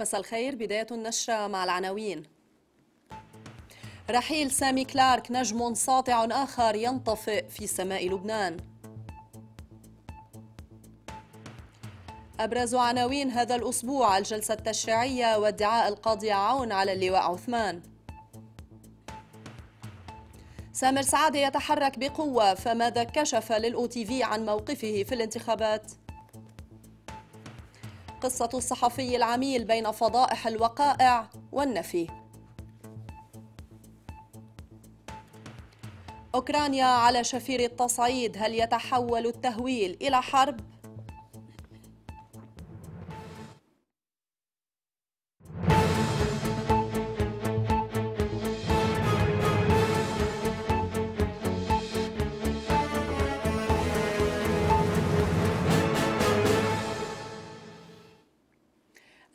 مساء الخير بداية النشرة مع العناوين رحيل سامي كلارك نجم ساطع آخر ينطفئ في سماء لبنان أبرز عناوين هذا الأسبوع الجلسة التشريعية وادعاء القاضي عون على اللواء عثمان سامر سعادة يتحرك بقوة فماذا كشف للأو تي في عن موقفه في الانتخابات؟ قصة الصحفي العميل بين فضائح الوقائع والنفي أوكرانيا على شفير التصعيد هل يتحول التهويل إلى حرب؟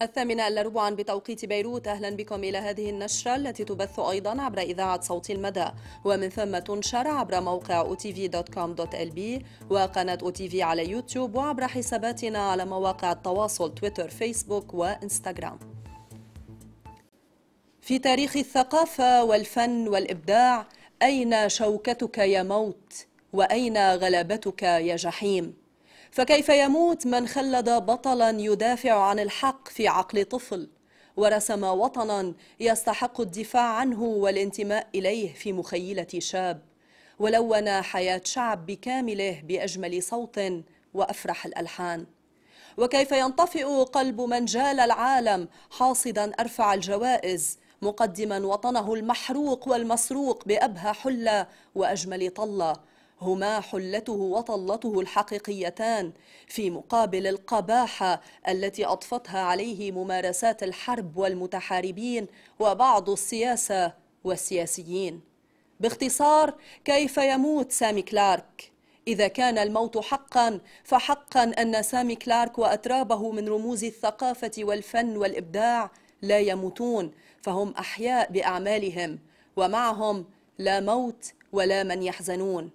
الثامنة إلا ربعا بتوقيت بيروت أهلا بكم إلى هذه النشرة التي تبث أيضا عبر إذاعة صوت المدى ومن ثم تنشر عبر موقع otv.com.lb وقناة otv على يوتيوب وعبر حساباتنا على مواقع التواصل تويتر فيسبوك وإنستغرام في تاريخ الثقافة والفن والإبداع أين شوكتك يا موت وأين غلبتك يا جحيم فكيف يموت من خلد بطلا يدافع عن الحق في عقل طفل ورسم وطنا يستحق الدفاع عنه والانتماء إليه في مخيلة شاب ولون حياة شعب بكامله بأجمل صوت وأفرح الألحان وكيف ينطفئ قلب من جال العالم حاصدا أرفع الجوائز مقدما وطنه المحروق والمسروق بأبهى حلة وأجمل طلة هما حلته وطلته الحقيقيتان في مقابل القباحة التي أضفتها عليه ممارسات الحرب والمتحاربين وبعض السياسة والسياسيين باختصار كيف يموت سامي كلارك إذا كان الموت حقا فحقا أن سامي كلارك وأترابه من رموز الثقافة والفن والإبداع لا يموتون فهم أحياء بأعمالهم ومعهم لا موت ولا من يحزنون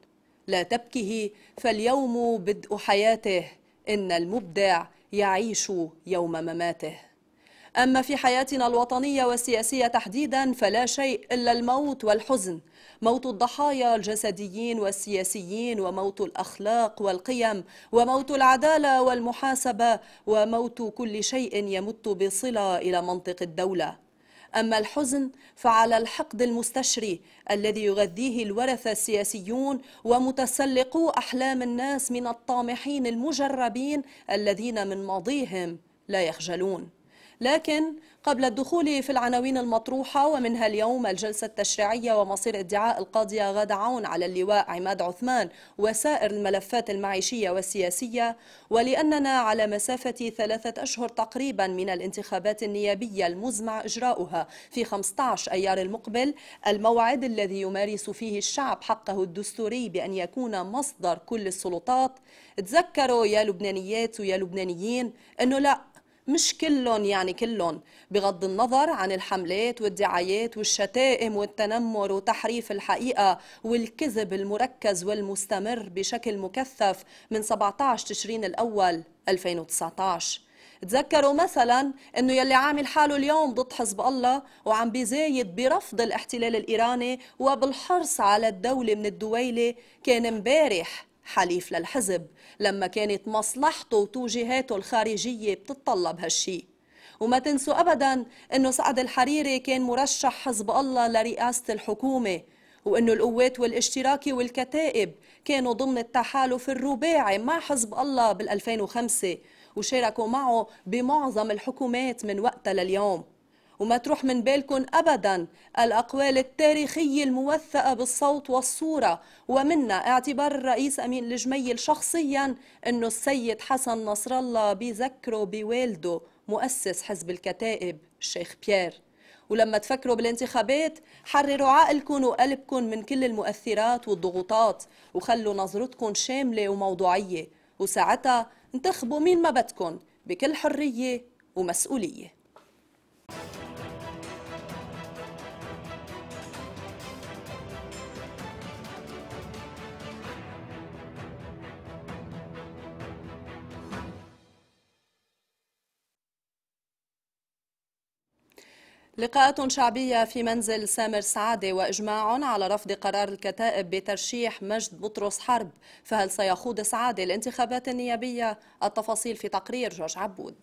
لا تبكه فاليوم بدء حياته إن المبدع يعيش يوم مماته أما في حياتنا الوطنية والسياسية تحديدا فلا شيء إلا الموت والحزن موت الضحايا الجسديين والسياسيين وموت الأخلاق والقيم وموت العدالة والمحاسبة وموت كل شيء يمت بصلة إلى منطق الدولة أما الحزن فعلى الحقد المستشري الذي يغذيه الورثة السياسيون ومتسلقو أحلام الناس من الطامحين المجربين الذين من ماضيهم لا يخجلون لكن قبل الدخول في العناوين المطروحة ومنها اليوم الجلسة التشريعية ومصير ادعاء القاضية غادة عون على اللواء عماد عثمان وسائر الملفات المعيشية والسياسية ولأننا على مسافة ثلاثة أشهر تقريبا من الانتخابات النيابية المزمع إجراؤها في 15 أيار المقبل الموعد الذي يمارس فيه الشعب حقه الدستوري بأن يكون مصدر كل السلطات تذكروا يا لبنانيات ويا لبنانيين أنه لا مش كلهم يعني كلهم بغض النظر عن الحملات والدعايات والشتائم والتنمر وتحريف الحقيقة والكذب المركز والمستمر بشكل مكثف من 17 تشرين الأول 2019 تذكروا مثلا انه يلي عامل حاله اليوم ضد حزب الله وعم بيزايد برفض الاحتلال الايراني وبالحرص على الدوله من الدويله كان امبارح حليف للحزب لما كانت مصلحته وتوجيهاته الخارجية بتتطلب هالشي وما تنسوا أبدا أنه سعد الحريري كان مرشح حزب الله لرئاسة الحكومة وأنه القوات والاشتراكي والكتائب كانوا ضمن التحالف الرباعي مع حزب الله بال2005 وشاركوا معه بمعظم الحكومات من وقتها لليوم وما تروح من بالكم أبدا الأقوال التاريخية الموثقة بالصوت والصورة ومنا اعتبار الرئيس أمين الجميل شخصيا أنه السيد حسن نصر الله بيذكره بوالده مؤسس حزب الكتائب الشيخ بيير ولما تفكروا بالانتخابات حرروا عقلكم وقلبكم من كل المؤثرات والضغوطات وخلوا نظرتكم شاملة وموضوعية وساعتها انتخبوا مين ما بدكم بكل حرية ومسؤولية لقاءات شعبية في منزل سامر سعادة وإجماع على رفض قرار الكتائب بترشيح مجد بطرس حرب فهل سيخوض سعادة الانتخابات النيابية؟ التفاصيل في تقرير جورج عبود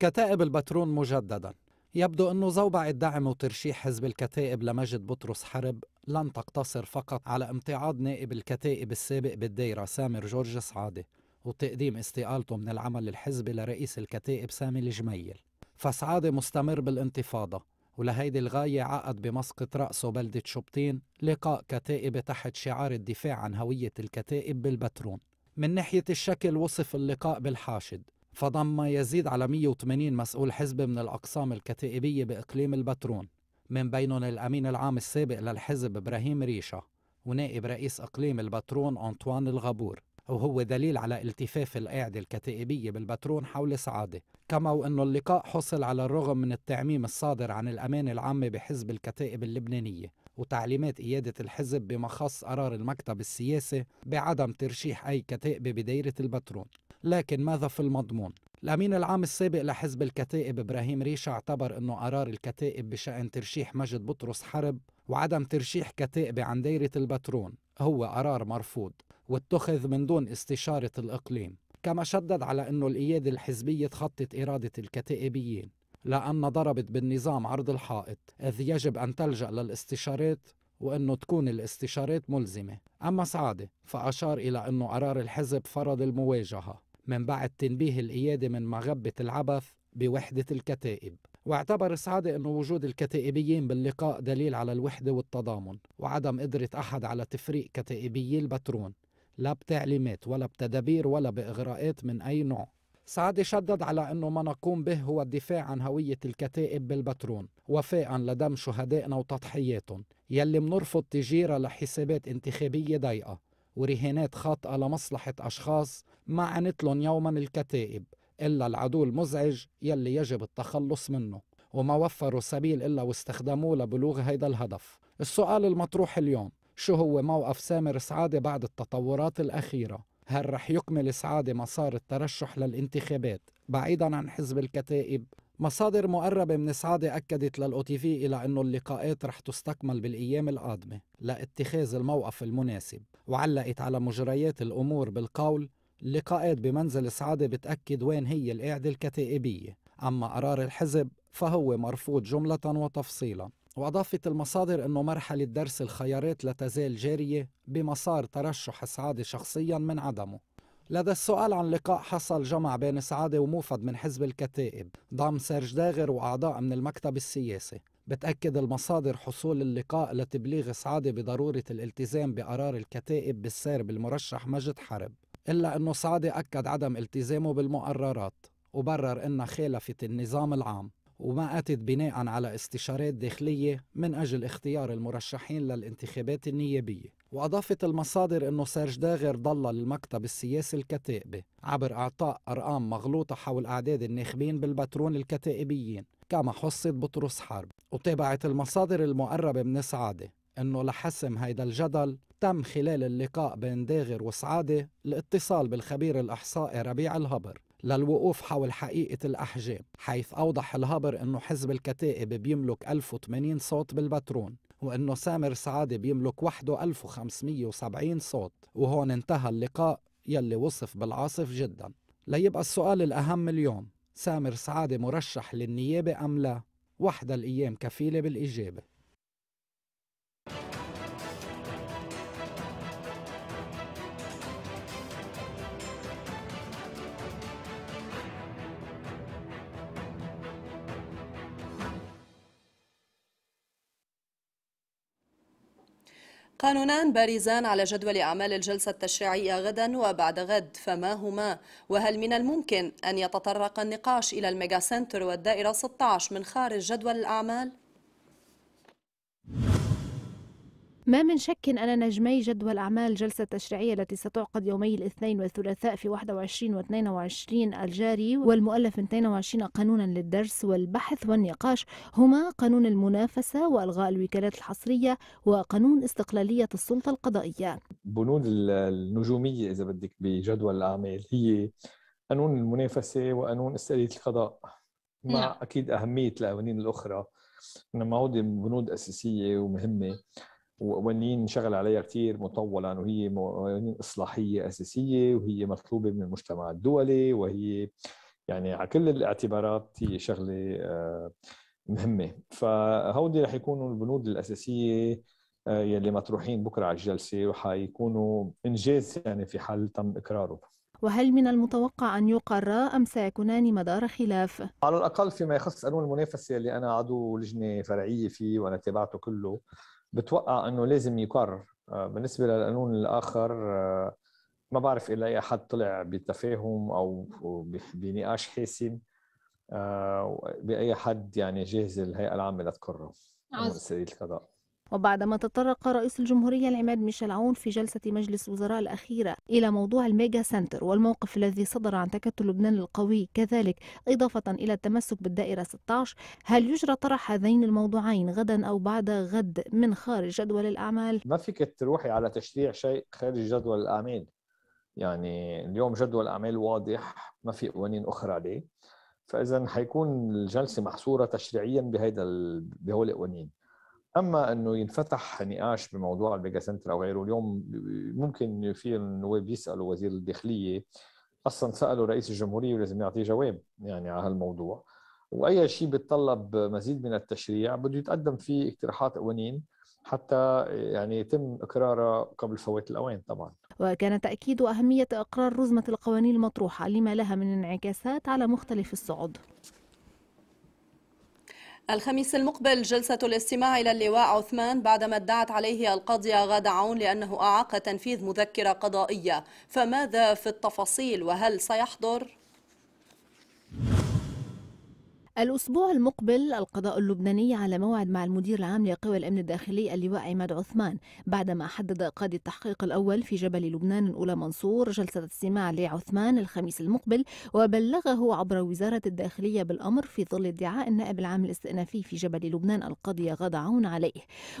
كتائب البترون مجددا يبدو أن زوبعة دعم وترشيح حزب الكتائب لمجد بطرس حرب لن تقتصر فقط على امتعاض نائب الكتائب السابق بالدايرة سامر جورج سعادة وتقديم استقالته من العمل الحزبي لرئيس الكتائب سامي الجميل فسعادة مستمر بالانتفاضة ولهيدي الغاية عقد بمسقط رأسه بلدة شبطين لقاء كتائب تحت شعار الدفاع عن هوية الكتائب بالبترون من ناحية الشكل وصف اللقاء بالحاشد فضم ما يزيد على 180 مسؤول حزب من الأقسام الكتائبية بإقليم البترون من بينهم الأمين العام السابق للحزب إبراهيم ريشة ونائب رئيس إقليم البترون أنطوان الغبور وهو دليل على التفاف القاعدة الكتائبية بالبترون حول سعادة كما وأنه اللقاء حصل على الرغم من التعميم الصادر عن الأمانة العامة بحزب الكتائب اللبنانية وتعليمات قيادة الحزب بما خص قرار المكتب السياسي بعدم ترشيح أي كتائبة بدايرة البترون لكن ماذا في المضمون؟ الأمين العام السابق لحزب الكتائب إبراهيم ريشة اعتبر أنه قرار الكتائب بشأن ترشيح مجد بطرس حرب وعدم ترشيح كتائبة عن دايرة البترون هو قرار مرفوض واتخذ من دون استشارة الإقليم كما شدد على أن الإيادة الحزبية تخطت إرادة الكتائبيين لأن ضربت بالنظام عرض الحائط إذ يجب أن تلجأ للاستشارات وأنه تكون الاستشارات ملزمة أما سعادة فأشار إلى أنه قرار الحزب فرض المواجهة من بعد تنبيه الإيادة من مغبة العبث بوحدة الكتائب واعتبر صادق أن وجود الكتائبيين باللقاء دليل على الوحدة والتضامن وعدم قدرة أحد على تفريق كتائبيي البترون لا بتعليمات ولا بتدابير ولا بإغراءات من أي نوع سعد شدد على أنه ما نقوم به هو الدفاع عن هوية الكتائب بالبترون وفاء لدم شهدائنا وتضحياتهم يلي منرفض تجيرها لحسابات انتخابية ضيقة ورهانات خاطئة لمصلحة أشخاص ما عنتلن يوما الكتائب إلا العدو المزعج يلي يجب التخلص منه وما وفروا سبيل إلا واستخدموه لبلوغ هيدا الهدف السؤال المطروح اليوم شو هو موقف سامر سعادة بعد التطورات الأخيرة هل رح يكمل سعادة مسار الترشح للانتخابات بعيدا عن حزب الكتائب مصادر مقربة من سعادة أكدت للأوتيفي إلى أن اللقاءات رح تستكمل بالأيام القادمة لاتخاذ الموقف المناسب وعلقت على مجريات الأمور بالقول لقاءات بمنزل سعادة بتأكد وين هي القاعدة الكتائبية أما قرار الحزب فهو مرفوض جملة وتفصيلا وأضافت المصادر أنه مرحلة درس الخيارات لا تزال جارية بمسار ترشح سعادة شخصيا من عدمه لدى السؤال عن لقاء حصل جمع بين سعادة وموفد من حزب الكتائب ضم سيرج داغر وأعضاء من المكتب السياسي بتأكد المصادر حصول اللقاء لتبليغ سعادة بضرورة الالتزام بقرار الكتائب بالسير بالمرشح مجد حرب إلا أنه سعدي أكد عدم التزامه بالمقررات وبرر أنها خالفت النظام العام وما أتت بناء على استشارات داخلية من أجل اختيار المرشحين للانتخابات النيابية وأضافت المصادر أنه سيرج داغر ضل للمكتب السياسي الكتائبة عبر إعطاء أرقام مغلوطة حول أعداد الناخبين بالبترون الكتائبيين كما حصت بطرس حرب وتابعت المصادر المقربة من سعادة أنه لحسم هيدا الجدل تم خلال اللقاء بين داغر وسعادة الاتصال بالخبير الإحصائي ربيع الهبر للوقوف حول حقيقة الأحجام حيث أوضح الهبر أنه حزب الكتائب بيملك 1080 صوت بالبترون وأنه سامر سعادة بيملك وحده 1570 صوت وهون انتهى اللقاء يلي وصف بالعاصف جدا ليبقى السؤال الأهم اليوم سامر سعادة مرشح للنيابة أم لا؟ وحدة الأيام كفيلة بالإجابة قانونان بارزان على جدول أعمال الجلسة التشريعية غدا وبعد غد فما هما؟ وهل من الممكن أن يتطرق النقاش إلى الميجا سنتر والدائرة 16 من خارج جدول الأعمال؟ ما من شك أن نجمي جدول أعمال الجلسة التشريعية التي ستعقد يومي الاثنين والثلاثاء في 21 و 22 الجاري والمؤلف 22 قانونا للدرس والبحث والنقاش هما قانون المنافسة وإلغاء الوكالات الحصرية وقانون استقلالية السلطة القضائية بنود النجومية إذا بدك بجدول الأعمال هي قانون المنافسة وقانون استقلالية القضاء مع نعم. أكيد أهمية القوانين الأخرى إنما هودي بنود أساسية ومهمة وقوانين شغل عليها كثير مطولا وهي يعني اصلاحيه اساسيه وهي مطلوبه من المجتمع الدولي وهي يعني على كل الاعتبارات هي شغله آه، مهمه فهودي رح يكونوا البنود الاساسيه آه، يلي مطروحين بكره على الجلسه وحيكونوا انجاز يعني في حال تم اقراره وهل من المتوقع أن يقرا أم سيكونان مدار خلاف؟ على الأقل فيما يخص قانون المنافسة اللي أنا عضو لجنة فرعية فيه وأنا تابعته كله بتوقع انه لازم يقرر آه، بالنسبه للقانون الاخر آه، ما بعرف الا اي حد طلع بتفاهم او بنقاش حاسم آه، باي حد يعني جاهز الهيئه العامه لتقرر سيد القضاء وبعدما تطرق رئيس الجمهورية العماد ميشيل عون في جلسة مجلس وزراء الأخيرة إلى موضوع الميجا سنتر والموقف الذي صدر عن تكتل لبنان القوي كذلك إضافة إلى التمسك بالدائرة 16 هل يجرى طرح هذين الموضوعين غدا أو بعد غد من خارج جدول الأعمال؟ ما فيك تروحي على تشريع شيء خارج جدول الأعمال يعني اليوم جدول الأعمال واضح ما في قوانين أخرى عليه فإذا حيكون الجلسة محصورة تشريعيا بهيدا بهول القوانين اما انه ينفتح نقاش بموضوع الميجا سنتر او غيره اليوم ممكن في النواب يسالوا وزير الداخليه اصلا سالوا رئيس الجمهوريه ولازم يعطيه جواب يعني على هالموضوع واي شيء بيتطلب مزيد من التشريع بده يتقدم فيه اقتراحات قوانين حتى يعني يتم اقرارها قبل فوات الاوان طبعا وكان تاكيد اهميه اقرار رزمه القوانين المطروحه لما لها من انعكاسات على مختلف الصعود الخميس المقبل جلسة الاستماع إلى اللواء عثمان بعدما ادعت عليه القاضية غادة عون لأنه أعاق تنفيذ مذكرة قضائية فماذا في التفاصيل وهل سيحضر؟ الأسبوع المقبل القضاء اللبناني على موعد مع المدير العام لقوى الأمن الداخلي اللواء عماد عثمان بعدما حدد قاضي التحقيق الأول في جبل لبنان الأولى منصور جلسة استماع لعثمان الخميس المقبل وبلغه عبر وزارة الداخلية بالأمر في ظل ادعاء النائب العام الاستئنافي في جبل لبنان القاضي غاد عون عليه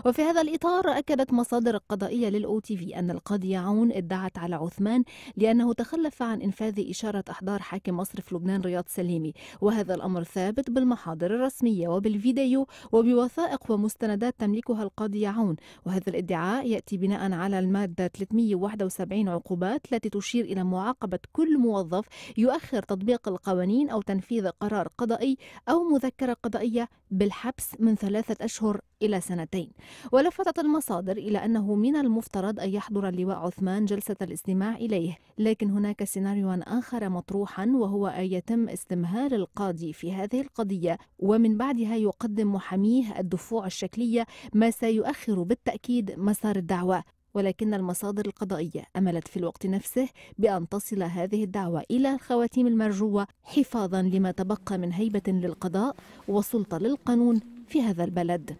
وفي هذا الإطار أكدت مصادر قضائية للأو تي في أن القاضي عون ادعت على عثمان لأنه تخلف عن إنفاذ إشارة أحضار حاكم مصرف لبنان رياض سليمي وهذا الأمر ثابت المثبت بالمحاضر الرسمية وبالفيديو وبوثائق ومستندات تملكها القاضي عون وهذا الادعاء يأتي بناء على المادة 371 عقوبات التي تشير إلى معاقبة كل موظف يؤخر تطبيق القوانين أو تنفيذ قرار قضائي أو مذكرة قضائية بالحبس من ثلاثة أشهر إلى سنتين ولفتت المصادر إلى أنه من المفترض أن يحضر اللواء عثمان جلسة الاستماع إليه لكن هناك سيناريو آخر مطروحا وهو أن يتم استمهال القاضي في هذه القضية ومن بعدها يقدم محاميه الدفوع الشكلية ما سيؤخر بالتأكيد مسار الدعوة ولكن المصادر القضائية أملت في الوقت نفسه بأن تصل هذه الدعوة إلى الخواتيم المرجوة حفاظا لما تبقى من هيبة للقضاء وسلطة للقانون في هذا البلد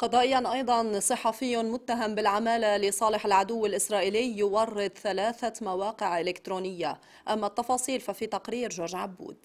قضائيا أيضا صحفي متهم بالعمالة لصالح العدو الإسرائيلي يورد ثلاثة مواقع إلكترونية أما التفاصيل ففي تقرير جورج عبود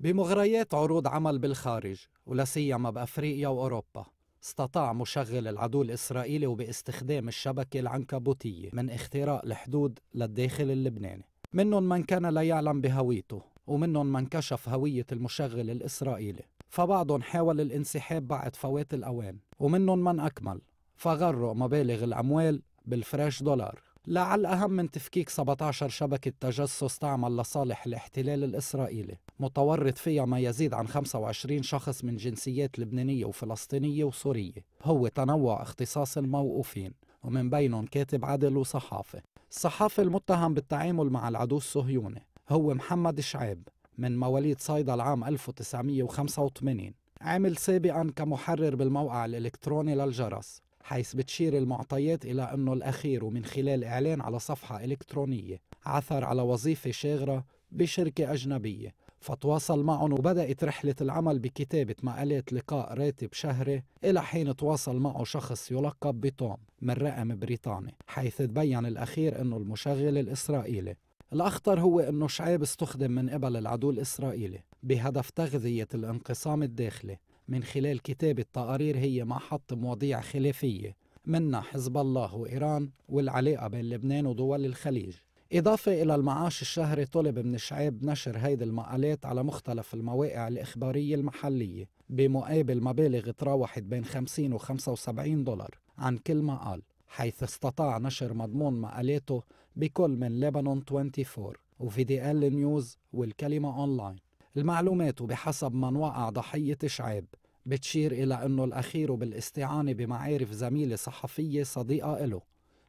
بمغريات عروض عمل بالخارج ولسيما بأفريقيا وأوروبا استطاع مشغل العدو الإسرائيلي وباستخدام الشبكة العنكبوتية من اختراق الحدود للداخل اللبناني منهم من كان لا يعلم بهويته ومنهم من كشف هوية المشغل الإسرائيلي فبعضهم حاول الانسحاب بعد فوات الأوان ومنهم من أكمل فغروا مبالغ الأموال بالفريش دولار لعل أهم من تفكيك 17 شبكة تجسس تعمل لصالح الاحتلال الإسرائيلي متورط فيها ما يزيد عن 25 شخص من جنسيات لبنانية وفلسطينية وسورية هو تنوع اختصاص الموقوفين ومن بينهم كاتب عدل وصحافة الصحافي المتهم بالتعامل مع العدو الصهيوني هو محمد شعيب من مواليد صيدا العام 1985 عمل سابقا كمحرر بالموقع الإلكتروني للجرس حيث بتشير المعطيات إلى أنه الأخير ومن خلال إعلان على صفحة إلكترونية عثر على وظيفة شاغرة بشركة أجنبية فتواصل معهم وبدأت رحلة العمل بكتابة مقالات لقاء راتب شهري إلى حين تواصل معه شخص يلقب بتوم من رقم بريطاني حيث تبين الأخير أنه المشغل الإسرائيلي الأخطر هو أنه شعيب استخدم من قبل العدو الإسرائيلي بهدف تغذية الانقسام الداخلي من خلال كتابة تقارير هي مع حط مواضيع خلافية منها حزب الله وإيران والعلاقة بين لبنان ودول الخليج إضافة إلى المعاش الشهري طلب من شعيب نشر هيدي المقالات على مختلف المواقع الإخبارية المحلية بمقابل مبالغ تراوحت بين 50 و 75 دولار عن كل مقال حيث استطاع نشر مضمون مقالاته بكل من لبنان 24 وفي دي ال نيوز والكلمة أونلاين المعلومات وبحسب من وقع ضحية شعاب بتشير إلى أنه الأخير بالاستعانة بمعارف زميلة صحفية صديقة إله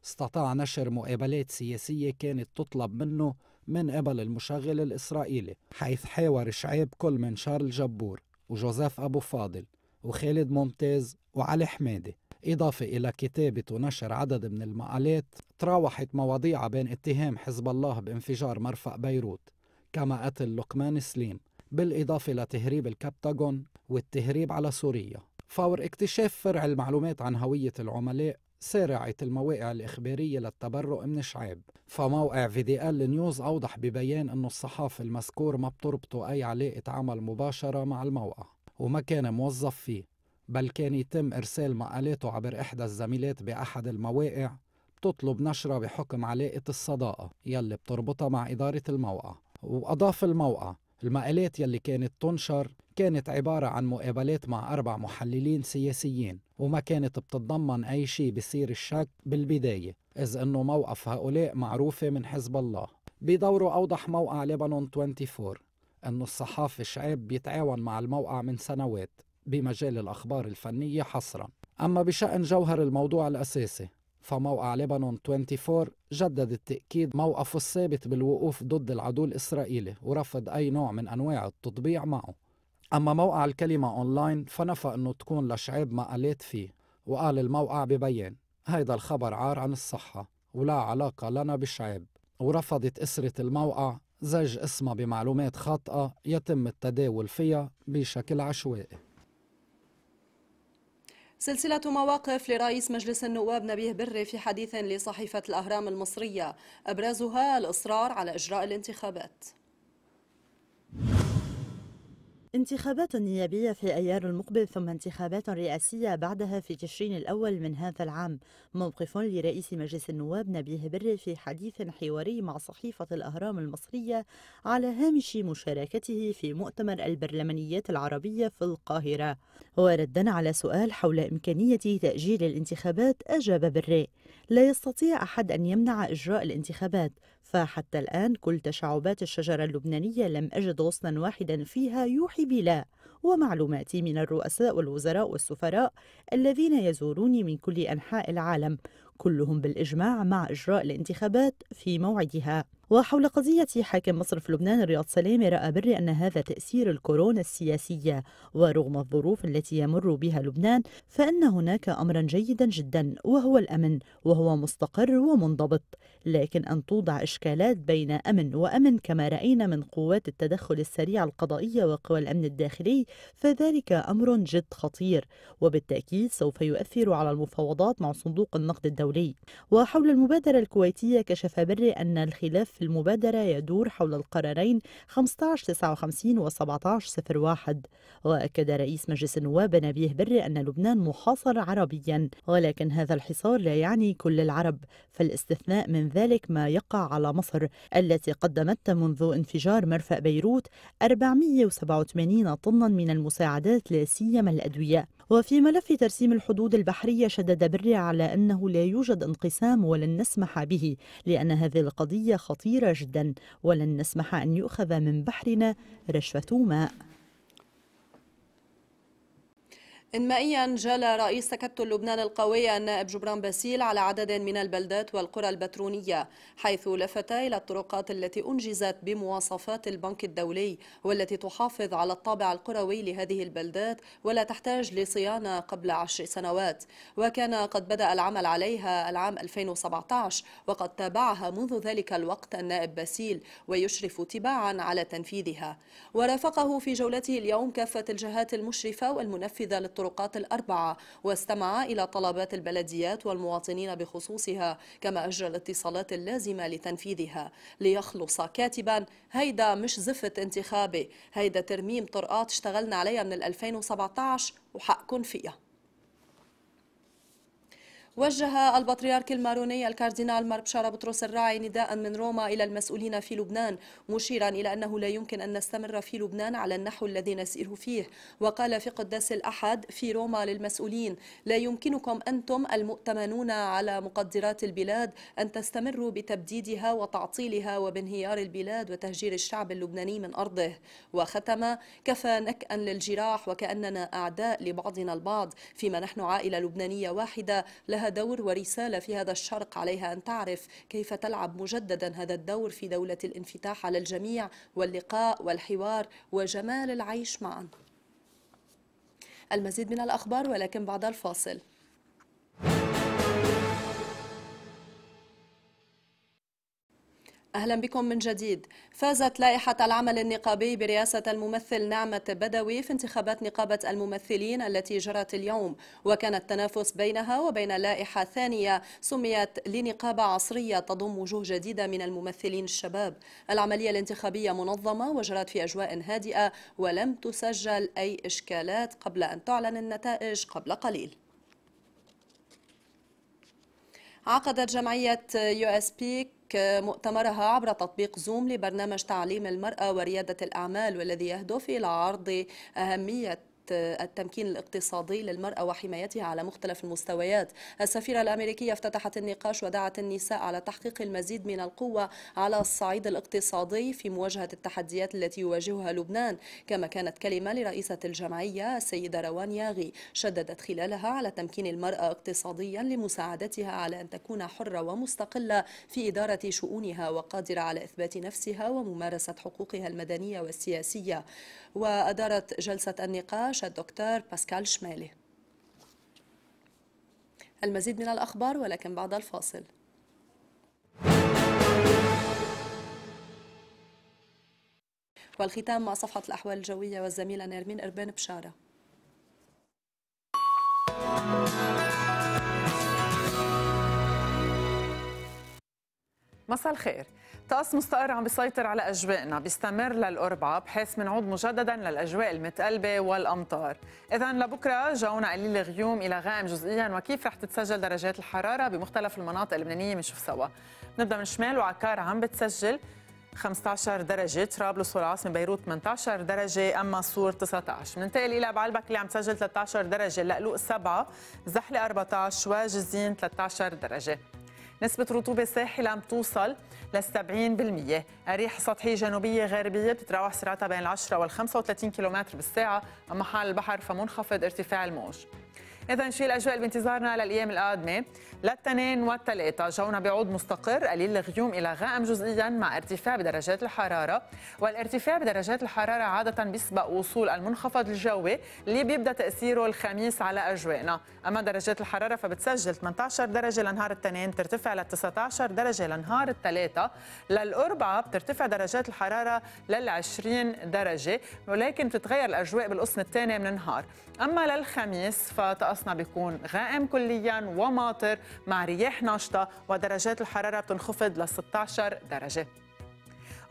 استطاع نشر مقابلات سياسية كانت تطلب منه من قبل المشغل الإسرائيلي حيث حاور شعيب كل من شارل جبور وجوزيف أبو فاضل وخالد ممتاز وعلي حمادي إضافة إلى كتابة ونشر عدد من المقالات تراوحت مواضيع بين اتهام حزب الله بانفجار مرفأ بيروت كما قتل لقمان سليم بالإضافة لتهريب الكابتاغون والتهريب على سوريا فور اكتشاف فرع المعلومات عن هوية العملاء سارعت المواقع الإخبارية للتبرؤ من شعيب فموقع فيدي ال نيوز أوضح ببيان أنه الصحافة المذكور ما بتربطه أي علاقة عمل مباشرة مع الموقع وما كان موظف فيه بل كان يتم إرسال مقالاته عبر إحدى الزميلات بأحد المواقع بتطلب نشرة بحكم علاقة الصداقة يلي بتربطها مع إدارة الموقع وأضاف الموقع المقالات يلي كانت تنشر كانت عبارة عن مقابلات مع أربع محللين سياسيين وما كانت بتتضمن أي شيء بصير الشك بالبداية إذ أنه موقف هؤلاء معروفة من حزب الله بدوره أوضح موقع لبنان 24 أنه الصحافة شعيب بيتعاون مع الموقع من سنوات بمجال الأخبار الفنية حصرا أما بشأن جوهر الموضوع الأساسي فموقع لبنان 24 جدد التأكيد موقفه الثابت بالوقوف ضد العدو الإسرائيلي ورفض أي نوع من أنواع التطبيع معه أما موقع الكلمة أونلاين فنفى أنه تكون لشعيب مقالات فيه وقال الموقع ببيان هيدا الخبر عار عن الصحة ولا علاقة لنا بشعيب ورفضت أسرة الموقع زج اسمها بمعلومات خاطئة يتم التداول فيها بشكل عشوائي سلسلة مواقف لرئيس مجلس النواب نبيه بري في حديث لصحيفة الأهرام المصرية أبرزها الإصرار على إجراء الانتخابات انتخابات نيابية في أيار المقبل ثم انتخابات رئاسية بعدها في تشرين الأول من هذا العام موقف لرئيس مجلس النواب نبيه بري في حديث حواري مع صحيفة الأهرام المصرية على هامش مشاركته في مؤتمر البرلمانيات العربية في القاهرة وردا على سؤال حول إمكانية تأجيل الانتخابات أجاب بري لا يستطيع أحد أن يمنع إجراء الانتخابات فحتى الآن كل تشعبات الشجرة اللبنانية لم أجد غصنا واحدا فيها يوحي بلا ومعلوماتي من الرؤساء والوزراء والسفراء الذين يزوروني من كل أنحاء العالم كلهم بالإجماع مع إجراء الانتخابات في موعدها وحول قضية حاكم مصرف لبنان رياض سلامة رأى بري أن هذا تأثير الكورونا السياسية ورغم الظروف التي يمر بها لبنان فإن هناك أمرا جيدا جدا وهو الأمن وهو مستقر ومنضبط لكن أن توضع إشكالات بين أمن وأمن كما رأينا من قوات التدخل السريع القضائية وقوى الأمن الداخلي فذلك أمر جد خطير وبالتأكيد سوف يؤثر على المفاوضات مع صندوق النقد الدولي وحول المبادرة الكويتية كشف بري أن الخلاف في المبادرة يدور حول القرارين 1559 و 1701 وأكد رئيس مجلس النواب نبيه بري أن لبنان محاصر عربيا ولكن هذا الحصار لا يعني كل العرب فالاستثناء من ذلك ما يقع على مصر التي قدمت منذ انفجار مرفأ بيروت 487 طنا من المساعدات لا سيما الأدوية وفي ملف ترسيم الحدود البحرية شدد بري على أنه لا يوجد انقسام ولن نسمح به لأن هذه القضية خطيرة جدا ولن نسمح أن يؤخذ من بحرنا رشوة ماء انمائيا جال رئيس تكتل لبنان القوي النائب جبران باسيل على عدد من البلدات والقرى البترونية حيث لفت إلى الطرقات التي أنجزت بمواصفات البنك الدولي والتي تحافظ على الطابع القروي لهذه البلدات ولا تحتاج لصيانة قبل عشر سنوات وكان قد بدأ العمل عليها العام 2017 وقد تابعها منذ ذلك الوقت النائب باسيل ويشرف تباعا على تنفيذها ورافقه في جولته اليوم كافة الجهات المشرفة والمنفذة الطرقات الأربعة واستمع إلى طلبات البلديات والمواطنين بخصوصها كما أجرى الاتصالات اللازمة لتنفيذها ليخلص كاتبا هيدا مش زفة انتخابي هيدا ترميم طرقات اشتغلنا عليها من 2017 وحقكن فيها وجه البطريرك الماروني الكاردينال مارك بشارة بطرس الراعي نداء من روما إلى المسؤولين في لبنان مشيرا إلى أنه لا يمكن أن نستمر في لبنان على النحو الذي نسير فيه وقال في قداس الأحد في روما للمسؤولين لا يمكنكم أنتم المؤتمنون على مقدرات البلاد أن تستمروا بتبديدها وتعطيلها وبانهيار البلاد وتهجير الشعب اللبناني من أرضه وختم كفى نكأ للجراح وكأننا أعداء لبعضنا البعض فيما نحن عائلة لبنانية واحدة لها لها دور ورسالة في هذا الشرق عليها أن تعرف كيف تلعب مجددا هذا الدور في دولة الانفتاح على الجميع واللقاء والحوار وجمال العيش معا المزيد من الأخبار ولكن بعد الفاصل أهلا بكم من جديد فازت لائحة العمل النقابي برئاسة الممثل نعمة بدوي في انتخابات نقابة الممثلين التي جرت اليوم وكان التنافس بينها وبين لائحة ثانية سميت لنقابة عصرية تضم وجوه جديدة من الممثلين الشباب العملية الانتخابية منظمة وجرت في أجواء هادئة ولم تسجل أي إشكالات قبل أن تعلن النتائج قبل قليل عقدت جمعية يو اس بيك مؤتمرها عبر تطبيق زوم لبرنامج تعليم المرأة وريادة الأعمال والذي يهدف إلى عرض أهمية التمكين الاقتصادي للمرأة وحمايتها على مختلف المستويات السفيرة الأمريكية افتتحت النقاش ودعت النساء على تحقيق المزيد من القوة على الصعيد الاقتصادي في مواجهة التحديات التي يواجهها لبنان كما كانت كلمة لرئيسة الجمعية السيدة روان ياغي شددت خلالها على تمكين المرأة اقتصاديا لمساعدتها على أن تكون حرة ومستقلة في إدارة شؤونها وقادرة على إثبات نفسها وممارسة حقوقها المدنية والسياسية وأدارت جلسة النقاش ناقش الدكتور باسكال شمالي المزيد من الأخبار ولكن بعد الفاصل والختام مع صفحة الأحوال الجوية والزميلة نيرمين إربان بشارة مساء الخير طقس مستقر عم بيسيطر على اجوائنا بيستمر للاربعاء بحيث منعود مجددا للاجواء المتقلبه والامطار اذا لبكره جونا قليل غيوم الى غائم جزئيا وكيف رح تتسجل درجات الحراره بمختلف المناطق اللبنانيه بنشوف سوا نبدا من الشمال وعكار عم بتسجل 15 درجة طرابلس والعاصمة بيروت 18 درجة أما صور 19 بننتقل إلى بعلبك اللي عم تسجل 13 درجة لقلوق 7 زحلة 14 وجزين 13 درجة نسبة رطوبة الساحل عم توصل لل 70% الريح السطحية جنوبية غربية بتتراوح سرعتها بين العشرة 10 وال 35 كم بالساعة أما حال البحر فمنخفض ارتفاع الموج إذا شو الأجواء اللي بانتظارنا للأيام القادمة للتنين والثلاثاء جونا بيعود مستقر قليل الغيوم إلى غائم جزئيا مع ارتفاع بدرجات الحرارة والارتفاع بدرجات الحرارة عادة بيسبق وصول المنخفض الجوي اللي بيبدأ تأثيره الخميس على أجوائنا أما درجات الحرارة فبتسجل 18 درجة لنهار التنين ترتفع ل 19 درجة لنهار الثلاثاء للاربعاء بترتفع درجات الحرارة لل 20 درجة ولكن بتتغير الأجواء بالقسم الثاني من النهار أما للخميس فتأثر رأسنا بيكون غائم كليا وماطر مع رياح ناشطة ودرجات الحرارة بتنخفض ل 16 درجة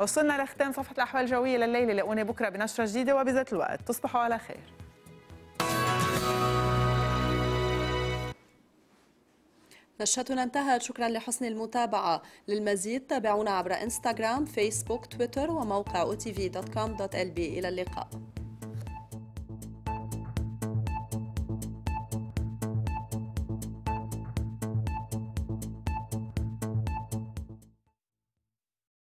وصلنا لختام صفحة الأحوال الجوية لليلة لاقوني بكرة بنشرة جديدة وبذات الوقت تصبحوا على خير نشرتنا انتهت شكرا لحسن المتابعة للمزيد تابعونا عبر انستغرام فيسبوك تويتر وموقع otv.com.lb إلى اللقاء